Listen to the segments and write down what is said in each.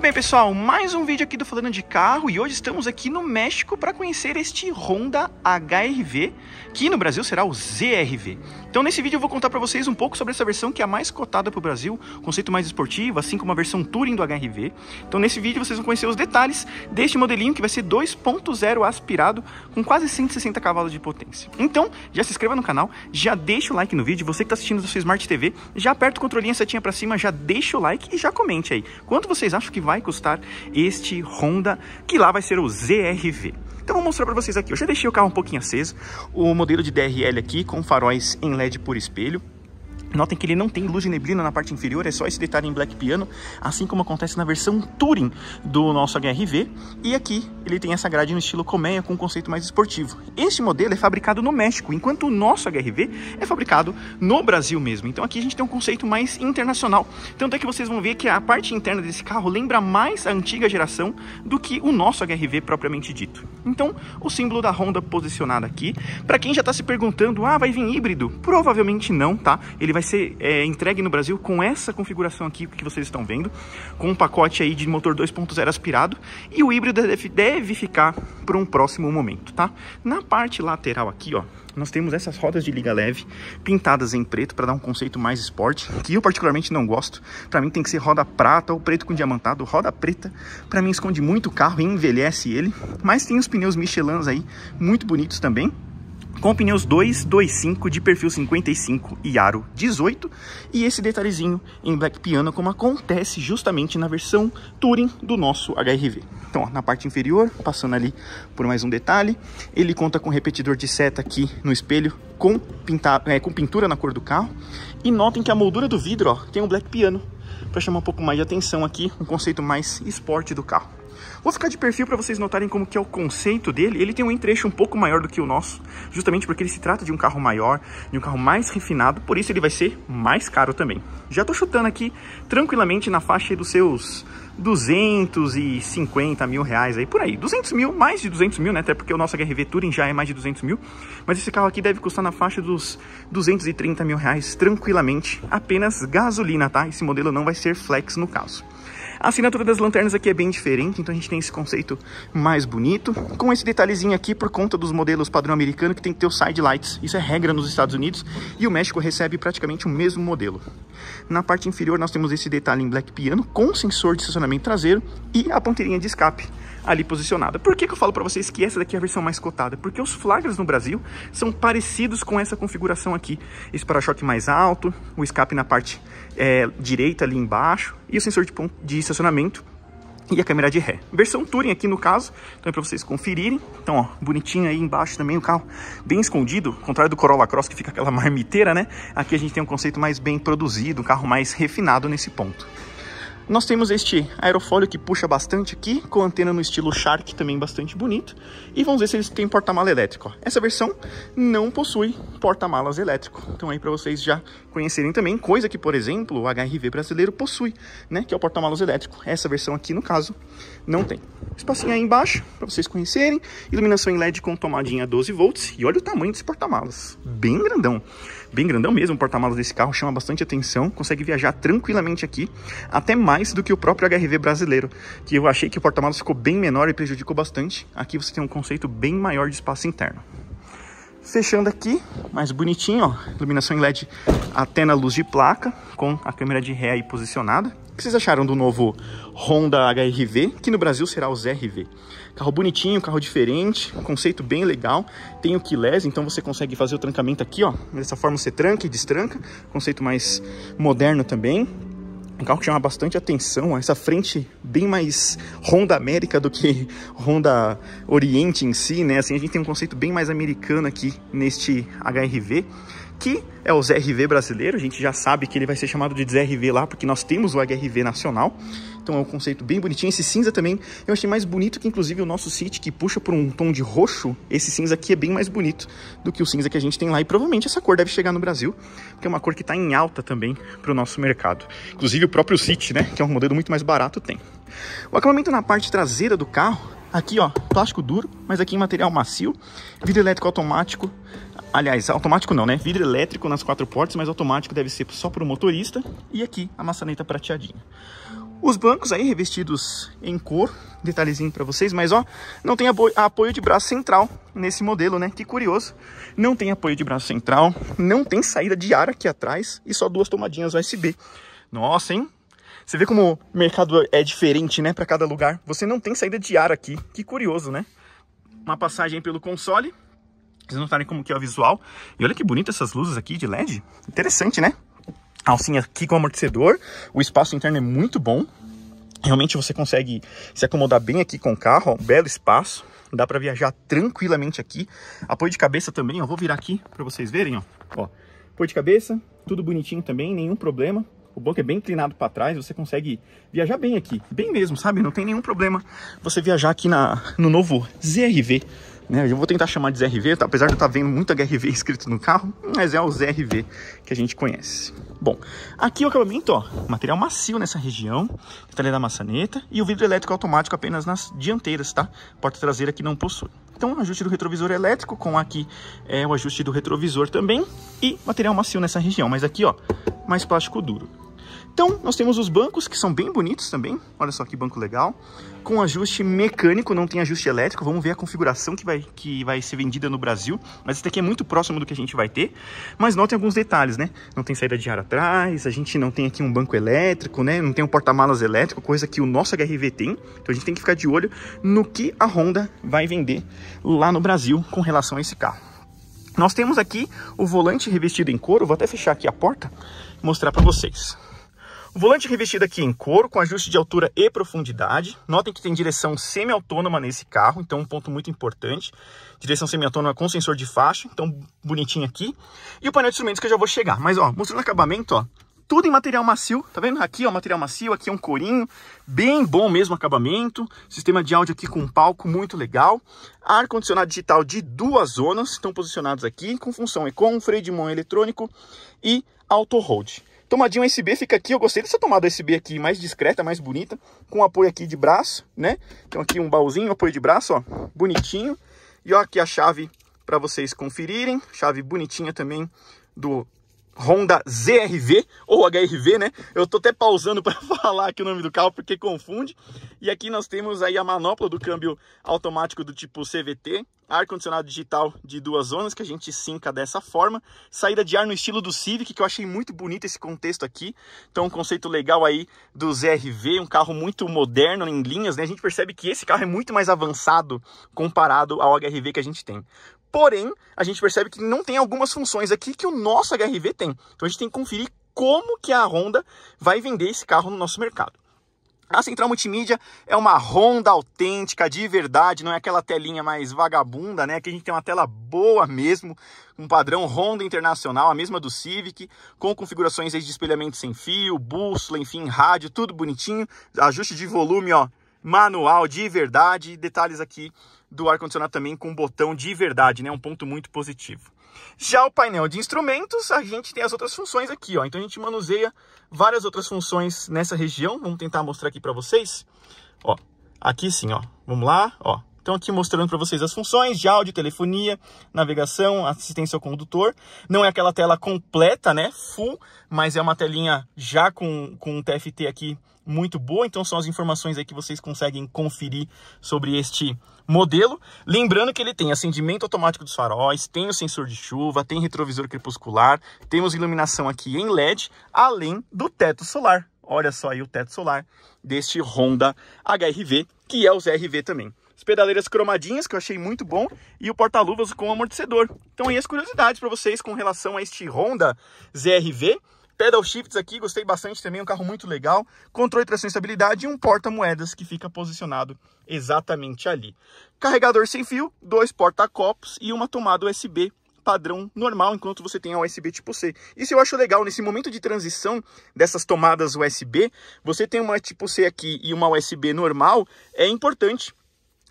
Muito bem, pessoal, mais um vídeo aqui do Falando de Carro e hoje estamos aqui no México para conhecer este Honda HRV, que no Brasil será o ZRV. Então, nesse vídeo eu vou contar para vocês um pouco sobre essa versão que é a mais cotada para o Brasil, conceito mais esportivo, assim como a versão Touring do HRV. Então, nesse vídeo vocês vão conhecer os detalhes deste modelinho que vai ser 2.0 aspirado com quase 160 cavalos de potência. Então, já se inscreva no canal, já deixa o like no vídeo, você que está assistindo do seu Smart TV, já aperta o controlinho setinha para cima, já deixa o like e já comente aí. Quanto vocês acham que vai custar este Honda, que lá vai ser o ZRV. Então vou mostrar para vocês aqui, eu já deixei o carro um pouquinho aceso, o modelo de DRL aqui com faróis em LED por espelho, Notem que ele não tem luz de neblina na parte inferior, é só esse detalhe em black piano, assim como acontece na versão Touring do nosso HRV. E aqui ele tem essa grade no estilo colmeia com um conceito mais esportivo. Este modelo é fabricado no México, enquanto o nosso HRV é fabricado no Brasil mesmo. Então aqui a gente tem um conceito mais internacional. Tanto é que vocês vão ver que a parte interna desse carro lembra mais a antiga geração do que o nosso HRV propriamente dito. Então o símbolo da Honda posicionado aqui. Para quem já está se perguntando, ah, vai vir híbrido? Provavelmente não, tá? Ele vai vai ser é, entregue no Brasil com essa configuração aqui que vocês estão vendo, com um pacote aí de motor 2.0 aspirado e o híbrido deve, deve ficar para um próximo momento, tá? Na parte lateral aqui, ó, nós temos essas rodas de liga leve pintadas em preto para dar um conceito mais esporte, que eu particularmente não gosto. Para mim tem que ser roda prata ou preto com diamantado, roda preta. Para mim esconde muito o carro e envelhece ele, mas tem os pneus Michelin aí muito bonitos também com pneus 225 de perfil 55 e aro 18, e esse detalhezinho em Black Piano, como acontece justamente na versão Touring do nosso HRV. Então, ó, na parte inferior, passando ali por mais um detalhe, ele conta com repetidor de seta aqui no espelho, com, pintar é, com pintura na cor do carro, e notem que a moldura do vidro ó, tem um Black Piano, para chamar um pouco mais de atenção aqui, um conceito mais esporte do carro. Vou ficar de perfil para vocês notarem como que é o conceito dele. Ele tem um entrecho um pouco maior do que o nosso, justamente porque ele se trata de um carro maior, de um carro mais refinado, por isso ele vai ser mais caro também. Já estou chutando aqui tranquilamente na faixa dos seus 250 mil reais aí, por aí. 200 mil, mais de 200 mil, né? Até porque o nosso HRV Touring já é mais de 200 mil. Mas esse carro aqui deve custar na faixa dos 230 mil reais tranquilamente. Apenas gasolina, tá? Esse modelo não vai ser flex no caso. A assinatura das lanternas aqui é bem diferente, então a gente tem esse conceito mais bonito. Com esse detalhezinho aqui, por conta dos modelos padrão americano, que tem que ter os side lights. Isso é regra nos Estados Unidos e o México recebe praticamente o mesmo modelo. Na parte inferior, nós temos esse detalhe em black piano com sensor de estacionamento traseiro e a ponteirinha de escape ali posicionada. Por que, que eu falo para vocês que essa daqui é a versão mais cotada? Porque os flagras no Brasil são parecidos com essa configuração aqui. Esse para-choque mais alto, o escape na parte é, direita ali embaixo e o sensor de, de estacionamento e a câmera de ré. Versão Touring aqui no caso, então é para vocês conferirem. Então, ó, bonitinho aí embaixo também o carro, bem escondido, contrário do Corolla Cross que fica aquela marmiteira, né? Aqui a gente tem um conceito mais bem produzido, um carro mais refinado nesse ponto. Nós temos este aerofólio que puxa bastante aqui, com antena no estilo Shark também bastante bonito. E vamos ver se eles têm porta-mala elétrico. Essa versão não possui porta-malas elétrico. Então aí para vocês já conhecerem também, coisa que, por exemplo, o HRV brasileiro possui, né? Que é o porta-malas elétrico. Essa versão aqui, no caso, não tem. Espacinho aí embaixo, para vocês conhecerem. Iluminação em LED com tomadinha 12 volts. E olha o tamanho desse porta-malas. Bem grandão bem grandão mesmo, o porta-malas desse carro chama bastante atenção, consegue viajar tranquilamente aqui, até mais do que o próprio HRV brasileiro, que eu achei que o porta-malas ficou bem menor e prejudicou bastante. Aqui você tem um conceito bem maior de espaço interno. Fechando aqui, mais bonitinho, ó, iluminação em LED até na luz de placa, com a câmera de ré aí posicionada que vocês acharam do novo Honda HRV que no Brasil será o ZRV? Carro bonitinho, carro diferente, conceito bem legal. Tem o keyless, então você consegue fazer o trancamento aqui, ó. Dessa forma você tranca e destranca. Conceito mais moderno também. Um carro que chama bastante atenção, ó, essa frente bem mais Honda América do que Honda Oriente em si, né? Assim, a gente tem um conceito bem mais americano aqui neste HRV que é o ZRV brasileiro, a gente já sabe que ele vai ser chamado de ZRV lá, porque nós temos o HRV nacional, então é um conceito bem bonitinho. Esse cinza também, eu achei mais bonito que inclusive o nosso City, que puxa por um tom de roxo, esse cinza aqui é bem mais bonito do que o cinza que a gente tem lá, e provavelmente essa cor deve chegar no Brasil, porque é uma cor que está em alta também para o nosso mercado. Inclusive o próprio City, né, que é um modelo muito mais barato, tem. O acabamento na parte traseira do carro Aqui, ó, plástico duro, mas aqui em material macio. Vidro elétrico automático. Aliás, automático não, né? Vidro elétrico nas quatro portas, mas automático deve ser só para o motorista. E aqui, a maçaneta prateadinha. Os bancos aí revestidos em cor, detalhezinho para vocês, mas ó, não tem apoio de braço central nesse modelo, né? Que curioso, não tem apoio de braço central, não tem saída de ar aqui atrás e só duas tomadinhas USB. Nossa, hein? Você vê como o mercado é diferente, né, para cada lugar. Você não tem saída de ar aqui. Que curioso, né? Uma passagem pelo console. Vocês notarem como que é o visual. E olha que bonita essas luzes aqui de LED. Interessante, né? A alcinha aqui com amortecedor. O espaço interno é muito bom. Realmente você consegue se acomodar bem aqui com o carro, ó, um belo espaço. Dá para viajar tranquilamente aqui. Apoio de cabeça também, ó. Vou virar aqui para vocês verem, ó. ó. Apoio de cabeça, tudo bonitinho também, nenhum problema. O banco é bem inclinado para trás, você consegue viajar bem aqui, bem mesmo, sabe? Não tem nenhum problema você viajar aqui na, no novo ZRV né? Eu vou tentar chamar de ZRV, tá? apesar de eu estar tá vendo muita HRV escrito no carro, mas é o ZRV que a gente conhece. Bom, aqui é o acabamento, ó, material macio nessa região, detalhe tá da maçaneta e o vidro elétrico automático apenas nas dianteiras, tá? Porta traseira que não possui. Então, ajuste do retrovisor elétrico, com aqui é o ajuste do retrovisor também e material macio nessa região, mas aqui, ó, mais plástico duro. Então, nós temos os bancos, que são bem bonitos também. Olha só que banco legal. Com ajuste mecânico, não tem ajuste elétrico. Vamos ver a configuração que vai, que vai ser vendida no Brasil. Mas esse daqui é muito próximo do que a gente vai ter. Mas notem alguns detalhes, né? Não tem saída de ar atrás, a gente não tem aqui um banco elétrico, né? Não tem um porta-malas elétrico, coisa que o nosso HRV tem. Então, a gente tem que ficar de olho no que a Honda vai vender lá no Brasil com relação a esse carro. Nós temos aqui o volante revestido em couro. Vou até fechar aqui a porta mostrar para vocês. O volante revestido aqui em couro, com ajuste de altura e profundidade. Notem que tem direção semi-autônoma nesse carro, então um ponto muito importante. Direção semi-autônoma com sensor de faixa, então bonitinho aqui. E o painel de instrumentos que eu já vou chegar. Mas ó, mostrando acabamento, ó, tudo em material macio, tá vendo? Aqui ó, material macio, aqui é um corinho, bem bom mesmo acabamento. Sistema de áudio aqui com palco, muito legal. Ar-condicionado digital de duas zonas, estão posicionados aqui, com função com freio de mão eletrônico e auto-hold. Tomadinha USB fica aqui, eu gostei dessa tomada USB aqui, mais discreta, mais bonita, com apoio aqui de braço, né? Então aqui um baúzinho, apoio de braço, ó, bonitinho. E ó aqui a chave para vocês conferirem, chave bonitinha também do Honda ZRV ou HRV, né? Eu tô até pausando para falar aqui o nome do carro porque confunde. E aqui nós temos aí a manopla do câmbio automático do tipo CVT, ar-condicionado digital de duas zonas que a gente sinca dessa forma, saída de ar no estilo do Civic, que eu achei muito bonito esse contexto aqui. Então, um conceito legal aí do ZRV, um carro muito moderno em linhas, né? A gente percebe que esse carro é muito mais avançado comparado ao HRV que a gente tem. Porém, a gente percebe que não tem algumas funções aqui que o nosso HRV tem. Então a gente tem que conferir como que a Honda vai vender esse carro no nosso mercado. A central multimídia é uma Honda autêntica, de verdade, não é aquela telinha mais vagabunda, né? aqui a gente tem uma tela boa mesmo, um padrão Honda internacional, a mesma do Civic, com configurações de espelhamento sem fio, bússola, enfim, rádio, tudo bonitinho, ajuste de volume, ó, manual de verdade, detalhes aqui do ar-condicionado também com um botão de verdade, né? Um ponto muito positivo. Já o painel de instrumentos, a gente tem as outras funções aqui, ó. Então a gente manuseia várias outras funções nessa região. Vamos tentar mostrar aqui para vocês. Ó, aqui sim, ó. Vamos lá, ó. Então aqui mostrando para vocês as funções de áudio, telefonia, navegação, assistência ao condutor. Não é aquela tela completa, né, full, mas é uma telinha já com, com um TFT aqui muito boa. Então são as informações aí que vocês conseguem conferir sobre este modelo. Lembrando que ele tem acendimento automático dos faróis, tem o sensor de chuva, tem retrovisor crepuscular, temos iluminação aqui em LED, além do teto solar. Olha só aí o teto solar deste Honda HRV, que é o ZRV também as pedaleiras cromadinhas, que eu achei muito bom, e o porta-luvas com amortecedor. Então aí as curiosidades para vocês com relação a este Honda ZRV. Pedal shifts aqui, gostei bastante também, um carro muito legal. Controle de tração e estabilidade e um porta-moedas que fica posicionado exatamente ali. Carregador sem fio, dois porta-copos e uma tomada USB padrão normal, enquanto você tem a USB tipo C. Isso eu acho legal, nesse momento de transição dessas tomadas USB, você tem uma tipo C aqui e uma USB normal, é importante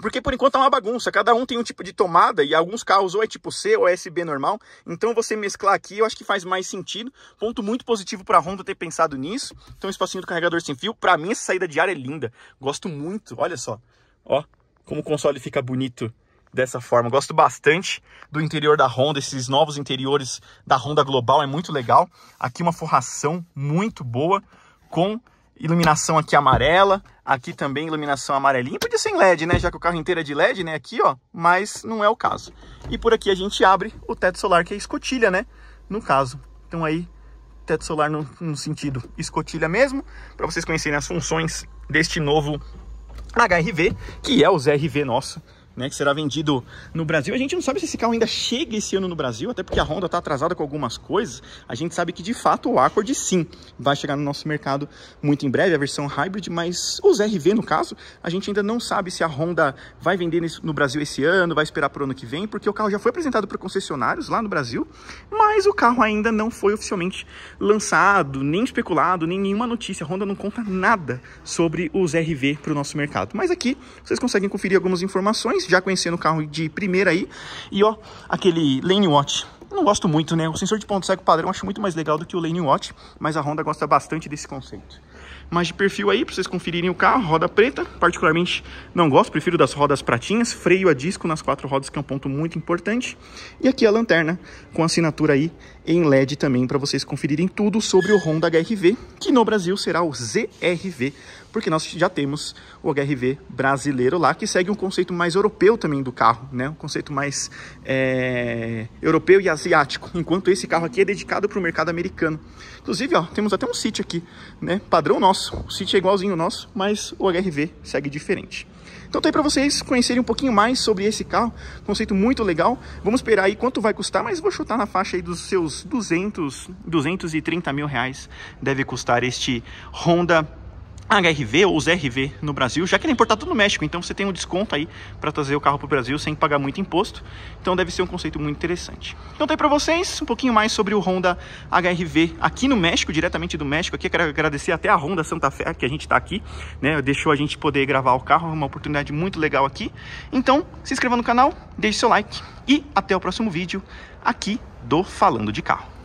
porque por enquanto é uma bagunça, cada um tem um tipo de tomada e alguns carros ou é tipo C ou é SB normal, então você mesclar aqui eu acho que faz mais sentido. Ponto muito positivo para a Honda ter pensado nisso. Então espacinho do carregador sem fio, para mim essa saída de ar é linda, gosto muito, olha só. Ó, como o console fica bonito dessa forma. Gosto bastante do interior da Honda, esses novos interiores da Honda Global, é muito legal. Aqui uma forração muito boa com iluminação aqui amarela, aqui também iluminação amarelinha. Podia ser em LED, né? Já que o carro inteiro é de LED, né? Aqui, ó, mas não é o caso. E por aqui a gente abre o teto solar, que é escotilha, né? No caso. Então aí, teto solar no, no sentido escotilha mesmo, para vocês conhecerem as funções deste novo HRV, que é o ZRV nosso, né, que será vendido no Brasil. A gente não sabe se esse carro ainda chega esse ano no Brasil, até porque a Honda está atrasada com algumas coisas. A gente sabe que de fato o Accord sim vai chegar no nosso mercado muito em breve, a versão hybrid, mas os RV no caso, a gente ainda não sabe se a Honda vai vender no Brasil esse ano, vai esperar para o ano que vem, porque o carro já foi apresentado para concessionários lá no Brasil, mas o carro ainda não foi oficialmente lançado, nem especulado, nem nenhuma notícia. A Honda não conta nada sobre os RV para o nosso mercado. Mas aqui vocês conseguem conferir algumas informações já conhecendo o carro de primeira aí. E ó, aquele Lane Watch. Não gosto muito, né? O sensor de ponto cego padrão acho muito mais legal do que o Lane Watch, mas a Honda gosta bastante desse conceito mais de perfil aí, para vocês conferirem o carro, roda preta, particularmente não gosto, prefiro das rodas pratinhas, freio a disco nas quatro rodas, que é um ponto muito importante, e aqui a lanterna, com assinatura aí em LED também, para vocês conferirem tudo sobre o Honda HRV, que no Brasil será o ZRV, porque nós já temos o HRV brasileiro lá, que segue um conceito mais europeu também do carro, né? Um conceito mais é, europeu e asiático, enquanto esse carro aqui é dedicado para o mercado americano. Inclusive, ó, temos até um sítio aqui, né? Padrão nosso o City é igualzinho ao nosso, mas o HRV segue diferente. Então tá aí para vocês conhecerem um pouquinho mais sobre esse carro, conceito muito legal. Vamos esperar aí quanto vai custar, mas vou chutar na faixa aí dos seus 200, 230 mil reais deve custar este Honda HRV ou os RV no Brasil, já que ele é importado no México, então você tem um desconto aí para trazer o carro para o Brasil sem pagar muito imposto, então deve ser um conceito muito interessante. Então tem tá para vocês um pouquinho mais sobre o Honda HRV aqui no México, diretamente do México, aqui eu quero agradecer até a Honda Santa Fé que a gente está aqui, né, deixou a gente poder gravar o carro, uma oportunidade muito legal aqui. Então se inscreva no canal, deixe seu like e até o próximo vídeo aqui do Falando de Carro.